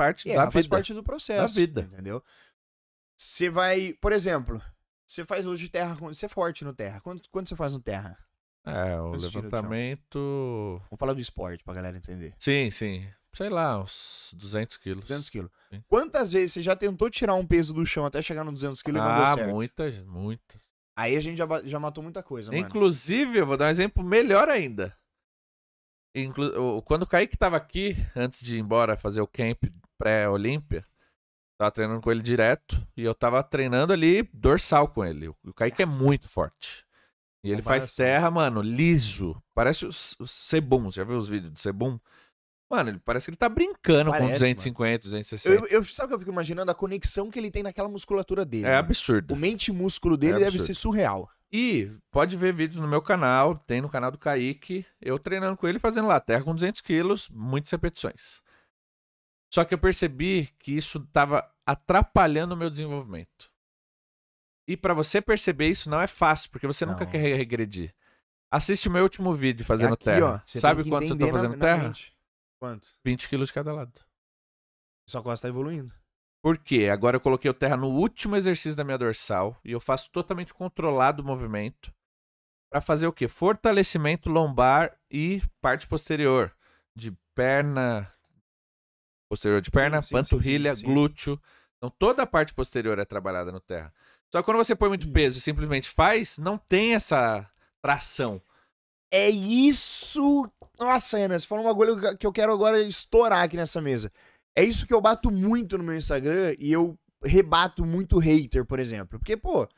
parte é, da vida. Faz parte do processo. Da vida. Entendeu? Você vai, por exemplo, você faz hoje terra, você é forte no terra. Quando, quando você faz no terra? É, o levantamento. Vamos falar do esporte pra galera entender. Sim, sim. Sei lá, uns 200 quilos. 200 quilos. Sim. Quantas vezes você já tentou tirar um peso do chão até chegar no 200 quilos ah, e certo? Ah, muitas, muitas. Aí a gente já, já matou muita coisa, Inclusive, mano. eu vou dar um exemplo melhor ainda. Inclu quando o Kaique estava aqui, antes de ir embora fazer o camp pré-Olímpia, tava treinando com ele direto e eu tava treinando ali dorsal com ele. O Kaique é muito forte. E ele faz terra, mano, liso. Parece o Sebum. Já viu os vídeos do Sebum? Mano, ele parece que ele tá brincando parece, com 250, mano. 260. Eu, eu, sabe o que eu fico imaginando? A conexão que ele tem naquela musculatura dele. É absurdo. O mente-músculo dele é deve ser surreal. E pode ver vídeos no meu canal, tem no canal do Kaique, eu treinando com ele, fazendo lá terra com 200 quilos, muitas repetições. Só que eu percebi que isso estava atrapalhando o meu desenvolvimento. E para você perceber isso não é fácil, porque você não. nunca quer regredir. Assiste o meu último vídeo é fazendo é aqui, terra. Sabe quanto eu tô fazendo na, terra? Na Quanto? 20 quilos de cada lado. Só quase tá evoluindo. Por quê? Agora eu coloquei o terra no último exercício da minha dorsal e eu faço totalmente controlado o movimento para fazer o quê? Fortalecimento lombar e parte posterior de perna, posterior de perna, sim, panturrilha, sim, sim, glúteo. Então toda a parte posterior é trabalhada no terra. Só que quando você põe muito hum. peso e simplesmente faz, não tem essa tração. É isso! Nossa, Ana, você falou um bagulho que eu quero agora estourar aqui nessa mesa. É isso que eu bato muito no meu Instagram e eu rebato muito hater, por exemplo. Porque, pô,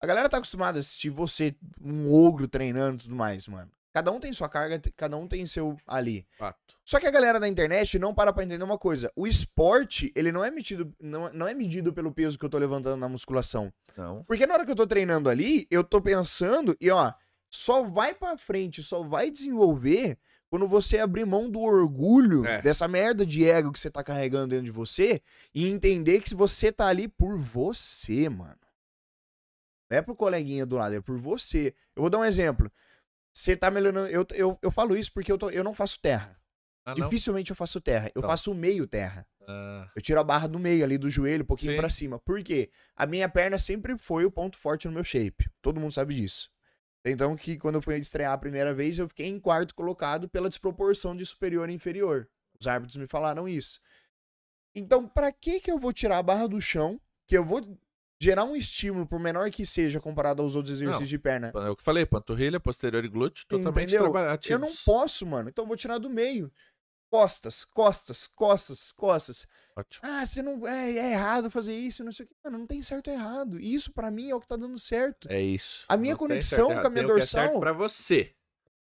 a galera tá acostumada a assistir você, um ogro treinando e tudo mais, mano. Cada um tem sua carga, cada um tem seu ali. Fato. Só que a galera da internet não para pra entender uma coisa. O esporte, ele não é medido, não, não é medido pelo peso que eu tô levantando na musculação. Não. Porque na hora que eu tô treinando ali, eu tô pensando e, ó, só vai pra frente, só vai desenvolver quando você abrir mão do orgulho, é. dessa merda de ego que você tá carregando dentro de você, e entender que você tá ali por você, mano. Não é pro coleguinha do lado, é por você. Eu vou dar um exemplo. Você tá melhorando. Eu, eu, eu falo isso porque eu, tô, eu não faço terra. Ah, Dificilmente eu faço terra. Eu então. faço meio terra. Ah. Eu tiro a barra do meio ali do joelho, um pouquinho para cima. Por quê? A minha perna sempre foi o ponto forte no meu shape. Todo mundo sabe disso. Então que quando eu fui estrear a primeira vez, eu fiquei em quarto colocado pela desproporção de superior e inferior. Os árbitros me falaram isso. Então, para que que eu vou tirar a barra do chão, que eu vou gerar um estímulo, por menor que seja, comparado aos outros exercícios não, de perna? É o que falei, panturrilha, posterior e glúteo totalmente Entendeu? Eu não posso, mano. Então eu vou tirar do meio costas, costas, costas, costas. Ótimo. Ah, você não. É, é, errado fazer isso, não sei o que. Mano, não tem certo e errado. E isso para mim é o que tá dando certo. É isso. A minha não conexão com a minha tem dorsal. É certo pra você.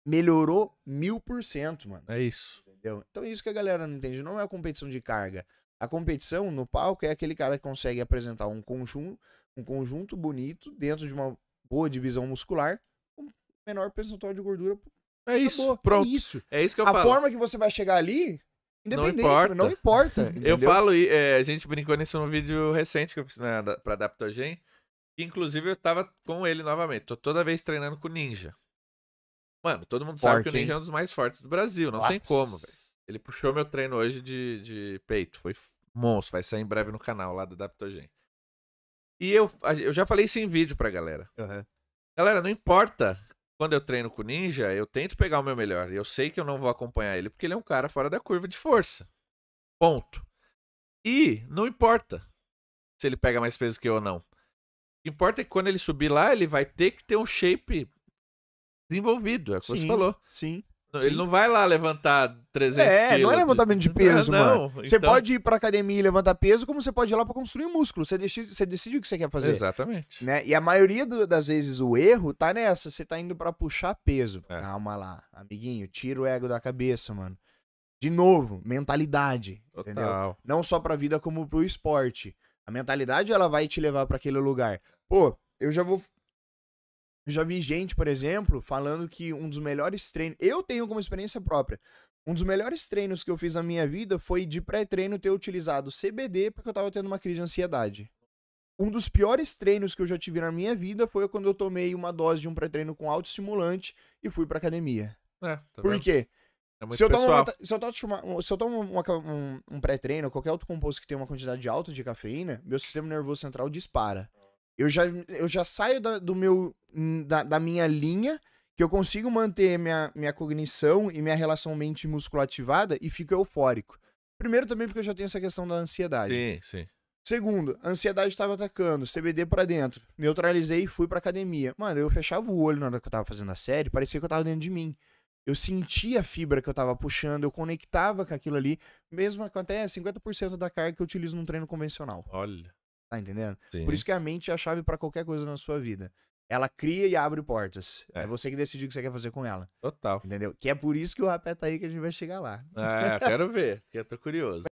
Melhorou mil por cento, mano. É isso. Entendeu? Então é isso que a galera não entende. Não é a competição de carga. A competição no palco é aquele cara que consegue apresentar um conjunto, um conjunto bonito dentro de uma boa divisão muscular, com menor percentual de gordura é isso, Acabou. É pronto. É isso. É isso que eu a falo. A forma que você vai chegar ali, independente, não importa. Não importa eu falo, é, a gente brincou nisso num vídeo recente que eu fiz na, né, pra Adaptogen, inclusive eu tava com ele novamente. Tô toda vez treinando com Ninja. Mano, todo mundo Forte, sabe que o Ninja é hein? é um dos mais fortes do Brasil, não tem como, velho. Ele puxou meu treino hoje de, de peito, foi monstro, vai sair em breve no canal lá do Adaptogen. E eu, eu já falei isso em vídeo pra galera. Uhum. Galera, não importa quando eu treino com o Ninja, eu tento pegar o meu melhor. E eu sei que eu não vou acompanhar ele, porque ele é um cara fora da curva de força. Ponto. E não importa se ele pega mais peso que eu ou não. O que importa é que quando ele subir lá, ele vai ter que ter um shape desenvolvido. É o que sim, você falou. Sim. Ele não vai lá levantar 300 é, quilos. É, não é levantamento de peso, não, mano. Não, você então... pode ir pra academia e levantar peso, como você pode ir lá pra construir músculo. Você decide, você decide o que você quer fazer. Exatamente. Né? E a maioria do, das vezes o erro tá nessa. Você tá indo pra puxar peso. É. Calma lá, amiguinho. Tira o ego da cabeça, mano. De novo, mentalidade. Total. Entendeu? Não só pra vida, como pro esporte. A mentalidade, ela vai te levar para aquele lugar. Pô, eu já vou já vi gente, por exemplo, falando que um dos melhores treinos. Eu tenho como experiência própria. Um dos melhores treinos que eu fiz na minha vida foi de pré-treino ter utilizado CBD porque eu tava tendo uma crise de ansiedade. Um dos piores treinos que eu já tive na minha vida foi quando eu tomei uma dose de um pré-treino com autoestimulante e fui pra academia. É, tá Por quê? É se, eu uma, se, eu tomo, se eu tomo uma, um, um pré-treino, qualquer outro composto que tem uma quantidade alta de cafeína, meu sistema nervoso central dispara eu já, eu já saio da, do meu, hum, da, da minha linha, que eu consigo manter minha, minha cognição e minha relação mente-músculo ativada e fico eufórico. Primeiro também porque eu já tenho essa questão da ansiedade. Sim, sim. Segundo, a ansiedade estava atacando, CBD para dentro. Neutralizei e fui pra academia. Mano, eu fechava o olho na hora que eu tava fazendo a série, parecia que eu tava dentro de mim. Eu sentia a fibra que eu tava puxando, eu conectava com aquilo ali, mesmo com até 50% da carga que eu utilizo num treino convencional. Olha. Tá entendendo? Sim. Por isso que a mente é a chave para qualquer coisa na sua vida. Ela cria e abre portas. É. é você que decide o que você quer fazer com ela. Total. Entendeu? Que é por isso que o rapé tá aí que a gente vai chegar lá. Ah, quero ver, que eu tô curioso.